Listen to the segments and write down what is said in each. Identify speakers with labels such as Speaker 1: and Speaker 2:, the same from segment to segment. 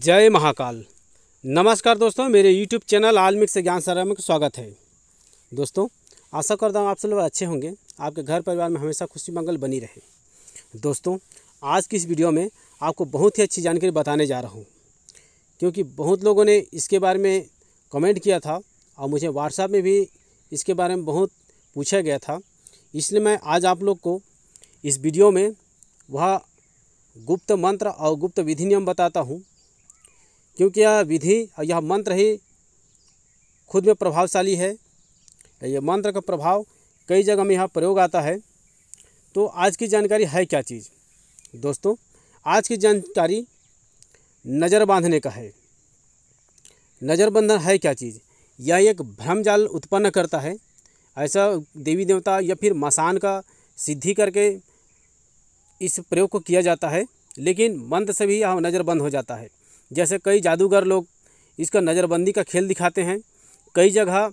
Speaker 1: जय महाकाल नमस्कार दोस्तों मेरे यूट्यूब चैनल आलमिक से ज्ञान सरा में स्वागत है दोस्तों आशा करता हूँ आप सब लोग अच्छे होंगे आपके घर परिवार में हमेशा खुशी मंगल बनी रहे दोस्तों आज की इस वीडियो में आपको बहुत ही अच्छी जानकारी बताने जा रहा हूँ क्योंकि बहुत लोगों ने इसके बारे में कमेंट किया था और मुझे व्हाट्सएप में भी इसके बारे में बहुत पूछा गया था इसलिए मैं आज आप लोग को इस वीडियो में वह गुप्त मंत्र और गुप्त विधि नियम बताता हूँ क्योंकि यह विधि और यह मंत्र ही खुद में प्रभावशाली है यह मंत्र का प्रभाव कई जगह में यहाँ प्रयोग आता है तो आज की जानकारी है क्या चीज़ दोस्तों आज की जानकारी नज़र बांधने का है नज़र बंधन है क्या चीज़ यह एक भ्रम जाल उत्पन्न करता है ऐसा देवी देवता या फिर मसान का सिद्धि करके इस प्रयोग को किया जाता है लेकिन मंत्र से भी यह नज़रबंद हो जाता है जैसे कई जादूगर लोग इसका नज़रबंदी का खेल दिखाते हैं कई जगह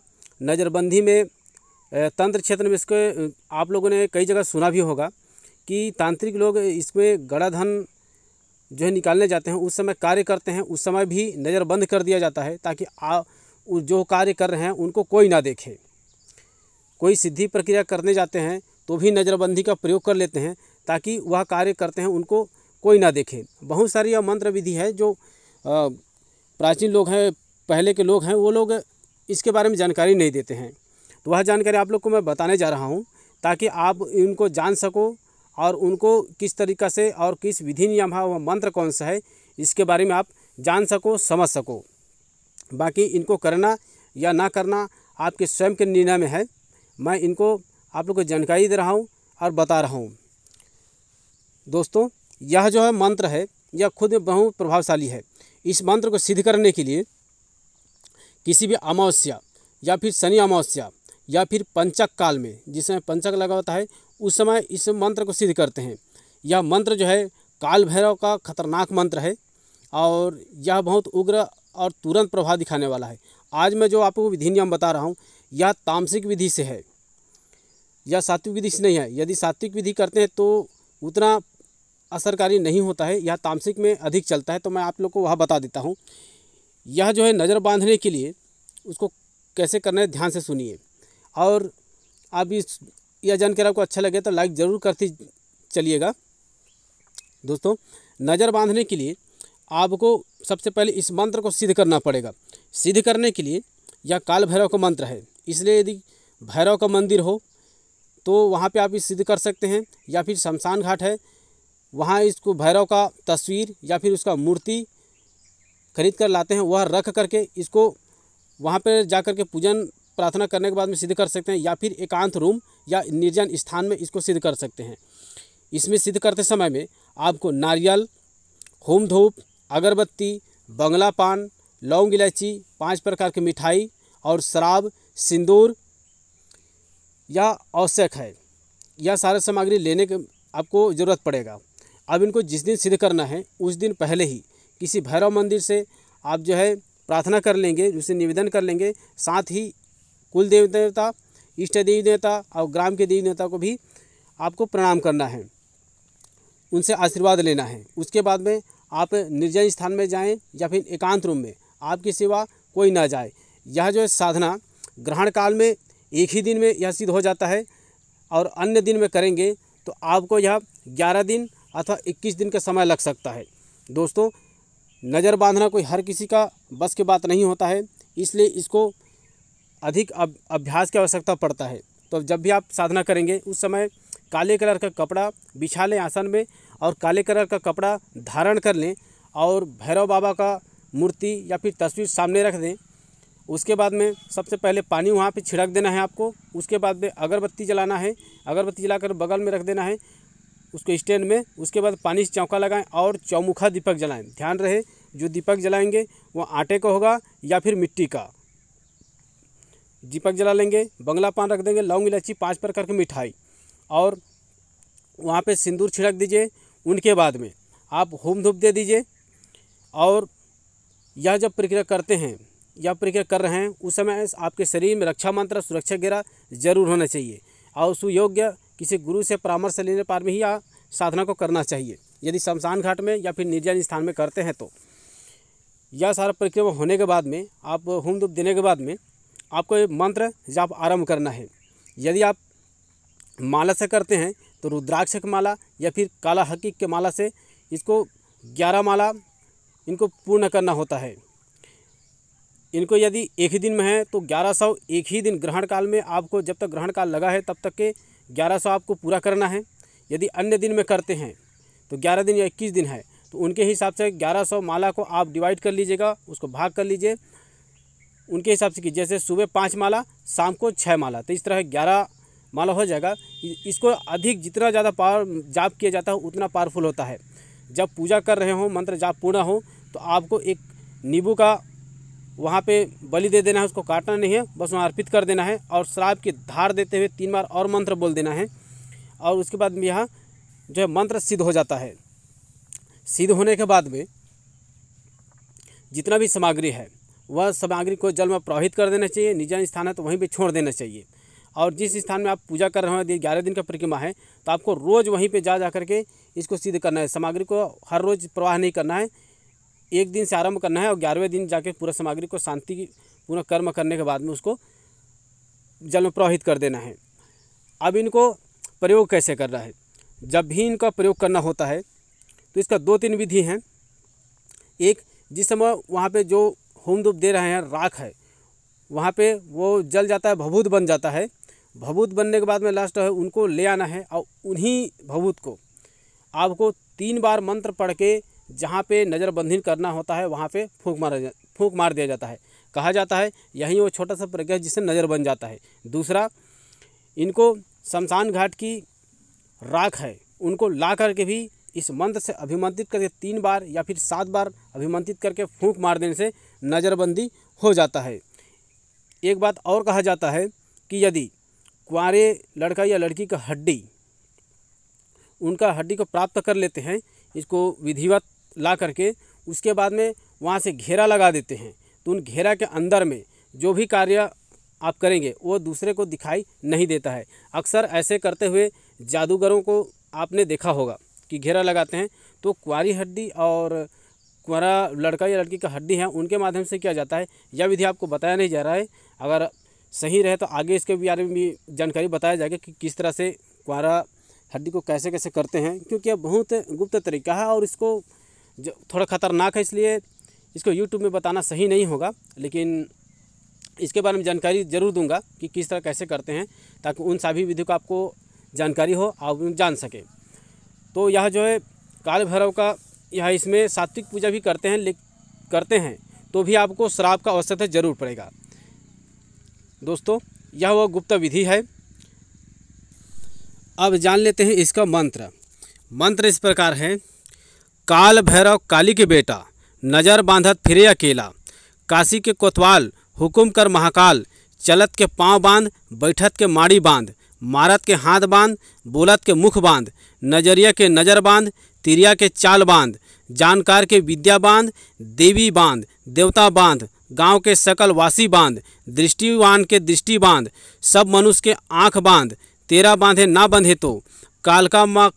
Speaker 1: नज़रबंदी में तंत्र क्षेत्र में इसके आप लोगों ने कई जगह सुना भी होगा कि तांत्रिक लोग इसमें गड़ा धन जो है निकालने जाते हैं उस समय कार्य करते हैं उस समय भी नज़रबंद कर दिया जाता है ताकि आ जो कार्य कर रहे हैं उनको कोई ना देखे कोई सिद्धि प्रक्रिया करने जाते हैं तो भी नज़रबंदी का प्रयोग कर लेते हैं ताकि वह कार्य करते हैं उनको कोई ना देखे बहुत सारी यह मंत्र विधि है जो प्राचीन लोग हैं पहले के लोग हैं वो लोग इसके बारे में जानकारी नहीं देते हैं तो वह जानकारी आप लोग को मैं बताने जा रहा हूँ ताकि आप इनको जान सको और उनको किस तरीक़ा से और किस विधि नियम है वह मंत्र कौन सा है इसके बारे में आप जान सको समझ सको बाकी इनको करना या ना करना आपके स्वयं के निर्णय में है मैं इनको आप लोग को जानकारी दे रहा हूँ और बता रहा हूँ दोस्तों यह जो है मंत्र है यह खुद में बहुत प्रभावशाली है इस मंत्र को सिद्ध करने के लिए किसी भी अमावस्या या फिर शनि अमावस्या या फिर पंचक काल में जिस समय पंचक लगा होता है उस समय इस मंत्र को सिद्ध करते हैं यह मंत्र जो है काल भैरव का खतरनाक मंत्र है और यह बहुत उग्र और तुरंत प्रभाव दिखाने वाला है आज मैं जो आपको विधि नियम बता रहा हूँ यह तामसिक विधि से है यह सात्विक विधि से नहीं है यदि सात्विक विधि करते हैं तो उतना असरकारी नहीं होता है यह तामसिक में अधिक चलता है तो मैं आप लोग को वह बता देता हूँ यह जो है नज़र बांधने के लिए उसको कैसे करना है ध्यान से सुनिए और आप इस यह जानकर आपको अच्छा लगे तो लाइक ज़रूर करती चलिएगा दोस्तों नज़र बांधने के लिए आपको सबसे पहले इस मंत्र को सिद्ध करना पड़ेगा सिद्ध करने के लिए यह काल भैरव का मंत्र है इसलिए यदि भैरव का मंदिर हो तो वहाँ पे आप इस सिद्ध कर सकते हैं या फिर शमशान घाट है वहाँ इसको भैरव का तस्वीर या फिर उसका मूर्ति खरीद कर लाते हैं वह रख करके इसको वहाँ पर जा कर के पूजन प्रार्थना करने के बाद में सिद्ध कर सकते हैं या फिर एकांत रूम या निर्जन स्थान में इसको सिद्ध कर सकते हैं इसमें सिद्ध करते समय में आपको नारियल होम धूप अगरबत्ती बंगला पान लौंग इलायची पांच प्रकार की मिठाई और शराब सिंदूर या आवश्यक है यह सारा सामग्री लेने के आपको ज़रूरत पड़ेगा अब इनको जिस दिन सिद्ध करना है उस दिन पहले ही किसी भैरव मंदिर से आप जो है प्रार्थना कर लेंगे उसे निवेदन कर लेंगे साथ ही कुल देवी देवता इष्ट देवी देवता और ग्राम के देवी देवता को भी आपको प्रणाम करना है उनसे आशीर्वाद लेना है उसके बाद में आप निर्जन स्थान में जाएं या फिर एकांत रूम में आपके सिवा कोई ना जाए यह जो है साधना ग्रहण काल में एक ही दिन में यह सिद्ध हो जाता है और अन्य दिन में करेंगे तो आपको यह ग्यारह दिन अथवा 21 दिन का समय लग सकता है दोस्तों नज़र बांधना कोई हर किसी का बस की बात नहीं होता है इसलिए इसको अधिक अब अभ्यास की आवश्यकता पड़ता है तो जब भी आप साधना करेंगे उस समय काले कलर का कपड़ा बिछा लें आसन में और काले कलर का कपड़ा धारण कर लें और भैरव बाबा का मूर्ति या फिर तस्वीर सामने रख दें उसके बाद में सबसे पहले पानी वहाँ पे छिड़क देना है आपको उसके बाद में अगरबत्ती जलाना है अगरबत्ती जलाकर बगल में रख देना है उसको स्टैंड में उसके बाद पानी से चौका लगाएं और चौमुखा दीपक जलाएं ध्यान रहे जो दीपक जलाएंगे वो आटे का होगा या फिर मिट्टी का दीपक जला लेंगे बंगला पान रख देंगे लौंग इलायची पाँच प्रकार की मिठाई और वहाँ पे सिंदूर छिड़क दीजिए उनके बाद में आप होम धूप दे दीजिए और यह जब प्रक्रिया करते हैं या प्रक्रिया कर रहे हैं उस समय आपके शरीर में रक्षा मंत्र सुरक्षा गिरा जरूर होना चाहिए और सुयोग्य किसी गुरु से परामर्श लेने पर भी या साधना को करना चाहिए यदि शमशान घाट में या फिर निर्जन स्थान में करते हैं तो यह सारा प्रक्रिया होने के बाद में आप होम धूप देने के बाद में आपको ये मंत्र जाप आरंभ करना है यदि आप माला से करते हैं तो रुद्राक्ष की माला या फिर काला हकीक के माला से इसको ग्यारह माला इनको पूर्ण करना होता है इनको यदि एक ही दिन में है तो ग्यारह सौ एक ही दिन ग्रहण काल में आपको जब तक ग्रहण काल लगा है तब तक के ग्यारह सौ आपको पूरा करना है यदि अन्य दिन में करते हैं तो ग्यारह दिन या इक्कीस दिन है तो उनके हिसाब से ग्यारह सौ माला को आप डिवाइड कर लीजिएगा उसको भाग कर लीजिए उनके हिसाब से कि जैसे सुबह पाँच माला शाम को छः माला तो इस तरह ग्यारह माला हो जाएगा इसको अधिक जितना ज़्यादा पावर जाप किया जाता है उतना पावरफुल होता है जब पूजा कर रहे हों मंत्र जाप पूर्ण हो तो आपको एक नींबू का वहाँ पे बलि दे देना है उसको काटना नहीं है बस वहाँ अर्पित कर देना है और श्राप की धार देते हुए तीन बार और मंत्र बोल देना है और उसके बाद में यहाँ जो है मंत्र सिद्ध हो जाता है सिद्ध होने के बाद में जितना भी सामग्री है वह सामग्री को जल में प्रवाहित कर देना चाहिए निजन स्थान है तो वहीं पर छोड़ देना चाहिए और जिस स्थान में आप पूजा कर रहे हो ग्यारह दिन का प्रतिमा है तो आपको रोज़ वहीं पर जा जा करके इसको सिद्ध करना है सामग्री को हर रोज़ प्रवाह नहीं करना है एक दिन से आरंभ करना है और ग्यारहवें दिन जाके पूरा सामग्री को शांति पूरा कर्म करने के बाद में उसको जल में प्रवाहित कर देना है अब इनको प्रयोग कैसे कर रहा है जब भी इनका प्रयोग करना होता है तो इसका दो तीन विधि हैं एक जिस समय वहाँ पे जो होम धूप दे रहे हैं राख है वहाँ पे वो जल जाता है भभूत बन जाता है भभूत बनने के बाद में लास्ट है उनको ले आना है और उन्हीं भभूत को आपको तीन बार मंत्र पढ़ के जहाँ पे नज़रबंदी करना होता है वहाँ पे फूंक मारा फूंक मार दिया जाता है कहा जाता है यही वो छोटा सा प्रज्ञा जिससे नज़र बन जाता है दूसरा इनको शमशान घाट की राख है उनको ला करके भी इस मंत्र से अभिमंत्रित करके तीन बार या फिर सात बार अभिमंत्रित करके फूंक मार देने से नज़रबंदी हो जाता है एक बात और कहा जाता है कि यदि कुंवरे लड़का या लड़की का हड्डी उनका हड्डी को प्राप्त कर लेते हैं इसको विधिवत ला करके उसके बाद में वहाँ से घेरा लगा देते हैं तो उन घेरा के अंदर में जो भी कार्य आप करेंगे वो दूसरे को दिखाई नहीं देता है अक्सर ऐसे करते हुए जादूगरों को आपने देखा होगा कि घेरा लगाते हैं तो कुआरी हड्डी और कुंवरा लड़का या लड़की का हड्डी है उनके माध्यम से किया जाता है यह विधि आपको बताया नहीं जा रहा है अगर सही रहे तो आगे इसके बारे में भी जानकारी बताया जाएगा कि किस तरह से कुंवरा हड्डी को कैसे कैसे करते हैं क्योंकि यह बहुत गुप्त तरीका है और इसको जो थोड़ा ख़तरनाक है इसलिए इसको यूट्यूब में बताना सही नहीं होगा लेकिन इसके बारे में जानकारी ज़रूर दूंगा कि किस तरह कैसे करते हैं ताकि उन सभी विधियों का आपको जानकारी हो आप जान सकें तो यह जो है काल भैरव का यह इसमें सात्विक पूजा भी करते हैं ले करते हैं तो भी आपको शराब का औसत तो है ज़रूर पड़ेगा दोस्तों यह वह गुप्त विधि है अब जान लेते हैं इसका मंत्र मंत्र इस प्रकार है काल भैरव काली के बेटा नजर बांधत फिरे अकेला काशी के कोतवाल हुकुम कर महाकाल चलत के पांव बांध बैठत के माड़ी बांध मारत के हाथ बांध बोलत के मुख बांध नजरिया के नजर बांध तिरिया के चाल बांध जानकार के विद्या बांध देवी बांध देवता बांध गांव के सकल वासी बांध दृष्टिवान के दृष्टि बांध सब मनुष्य के आँख बांध तेरा बांधे ना बंधे तो कालका माँ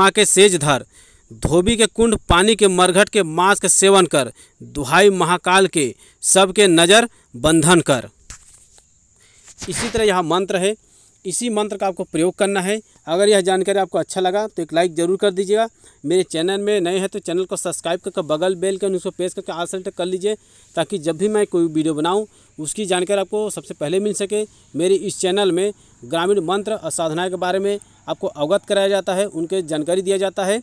Speaker 1: माँ के सेज धर धोबी के कुंड पानी के मरघट के मांस के सेवन कर दुहाई महाकाल के सबके नज़र बंधन कर इसी तरह यह मंत्र है इसी मंत्र का आपको प्रयोग करना है अगर यह जानकारी आपको अच्छा लगा तो एक लाइक ज़रूर कर दीजिएगा मेरे चैनल में नए हैं तो चैनल को सब्सक्राइब करके बगल बेल के उसको प्रेस करके आल सेलेक्ट कर लीजिए ताकि जब भी मैं कोई वीडियो बनाऊँ उसकी जानकारी आपको सबसे पहले मिल सके मेरे इस चैनल में ग्रामीण मंत्र और साधनाएँ के बारे में आपको अवगत कराया जाता है उनके जानकारी दिया जाता है